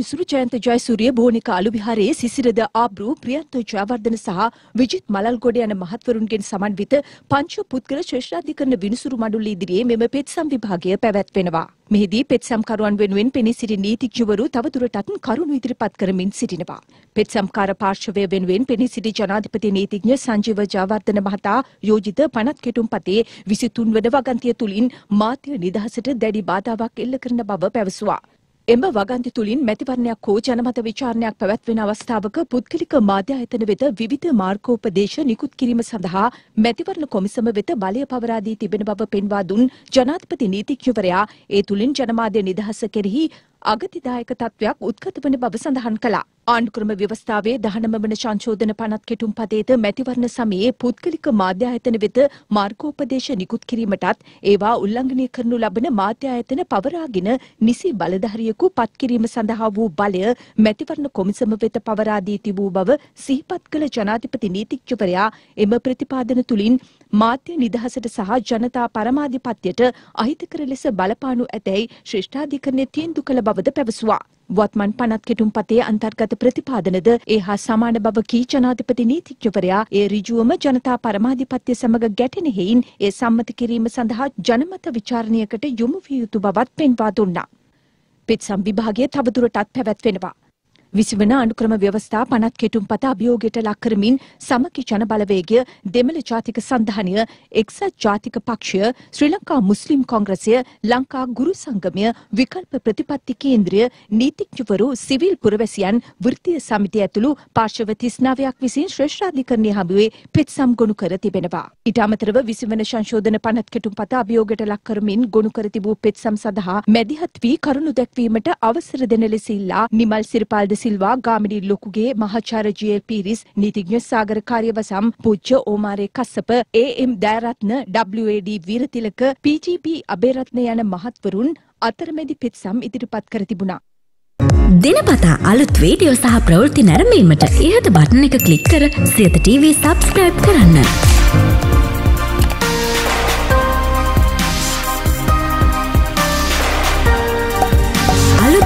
නිසුරු ජයන්ත ජයසූරිය බෝනික අලුවිහාරයේ සිසිරද ආබ්‍රූ ප්‍රියන්ත ජයවර්ධන සහ විජිත් මලල්ගොඩ යන මහත්වරුන්ගෙන් සමන්විත පංච පුද්ගල ශ්‍රේෂ්ඨාධිකරණ විනිසුරු මඩුල්ල ඉදිරියේ මෙම පෙත්සම් විභාගය පැවැත්වෙනවා. මෙහිදී පෙත්සම්කරුවන් වෙනුවෙන් පෙනී සිටි නීතිඥවරු තවදුරටත් කරුණු ඉදිරිපත් කරමින් සිටිනවා. පෙත්සම්කාර පාර්ශවය වෙනුවෙන් පෙනී සිටි ජනාධිපති නීතිඥ සංජීව ජයවර්ධන මහතා යෝජිත පනත් කෙටුම්පතේ 23 වන වගන්තිය තුලින් මාධ්‍ය නිදහසට දැඩි බාධාවක් එල්ල කරන බව පැවසුවා. එම වගන්ති තුලින් මැතිවරණයක් හෝ ජනමත විචාරණයක් පැවැත්වෙන අවස්ථාවක පුද්ගලික මාධ්‍ය ආයතන වෙත විවිධ මාර්ගෝපදේශ නිකුත් කිරීම සඳහා මැතිවරණ කොමිසම වෙත බලය පවරා දී තිබෙන බව පෙන්වා දුන් ජනාධිපති නීතිඥවරයා ඒ තුලින් ජනමාධ්‍ය නිදහස කෙරෙහි අගතිදායක තත්වයක් උද්ගත වන බව සඳහන් කළා. ආණ්ඩුක්‍රම ව්‍යවස්ථාවේ දහනම වන සංශෝධන පනත් කෙටුම් පදේද මැතිවරණ සමයේ පුද්ගලික මාධ්‍ය ආයතන වෙත මාර්ගෝපදේශ නිකුත් කිරීමටත් ඒවා උල්ලංඝනය කරනු ලබන මාධ්‍ය ආයතන පවරාගෙන නිසි බලධාරියෙකු පත් කිරීම සඳහා වූ බලය මැතිවරණ කොමිසම වෙත පවරා දී තිබූ බව සිහිපත් කළ ජනාධිපති නීතිඥවරයා එම ප්‍රතිපාදන තුලින් මාධ්‍ය නිදහසට සහ ජනතා පරමාධිපත්‍යයට අහිතකර ලෙස බලපානු ඇතැයි ශ්‍රේෂ්ඨාධිකරණයේ තීන්දුව කළ බවද පැවසුවා. වත්මන් පනත් කෙටුම් පතේ අන්තර්ගත ප්‍රතිපාදනද ඒ හා සමාන බව කී ජනාධිපති නීතිඥවරයා ඒ ඍජුවම ජනතා පරමාධිපත්‍ය සමග ගැටෙන හේයින් ඒ සම්මත කිරීම සඳහා ජනමත විචාරණයකට යොමු විය යුතු බවත් පෙන්වා දුන්නා. පිටසම් විභාගය තවදුරටත් පැවැත්වෙනවා. විසිවන අනුක්‍රම ව්‍යවස්ථා පනත් කෙටුම් පත අභියෝගයට ලක්කරමින් සමකි ජන බලවේගය දෙමළ ජාතික සන්ධානය එක්සත් ජාතික පක්ෂය ශ්‍රී ලංකා මුස්ලිම් කොංග්‍රසය ලංකා ගුරු සංගමය විකල්ප ප්‍රතිපත්ති කේන්ද්‍රය නීතිඥවරු සිවිල් පුරවැසියන් වෘත්තීය සමිතිය ඇතුළු පාර්ශව තිස්නාවයක් විසින් ශ්‍රේෂ්ඨාධිකරණය හමුවේ පෙත්සම් ගොනු කර තිබෙනවා. ඊට අමතරව විසිවන සංශෝධන පනත් කෙටුම් පත අභියෝගයට ලක්කරමින් ගොනු කර තිබූ පෙත්සම් සඳහා මැදිහත් වී කරුණු දැක්වීමට අවසර දෙන ලෙස ඉල්ලා නිමල් සිරිපාල්ද සිල්වා ගාමිණී ලොකුගේ මහාචාර්ය ජී.එල්. පීරිස් නීතිඥ සාගර කාර්යවසම් පූජ්‍ය Omare Kassapa A M. Dayaratne WAD Weerathilaka PGP Abeyratne යන මහත්වරුන් අතරමැදි පෙත්සම් ඉදිරිපත් කර තිබුණා. දෙනපතා අලුත් වීඩියෝ සහ ප්‍රවෘත්ති නැරඹීමට ඉහත බටන එක ක්ලික් කර සියත TV සබස්ක්‍රයිබ් කරන්න.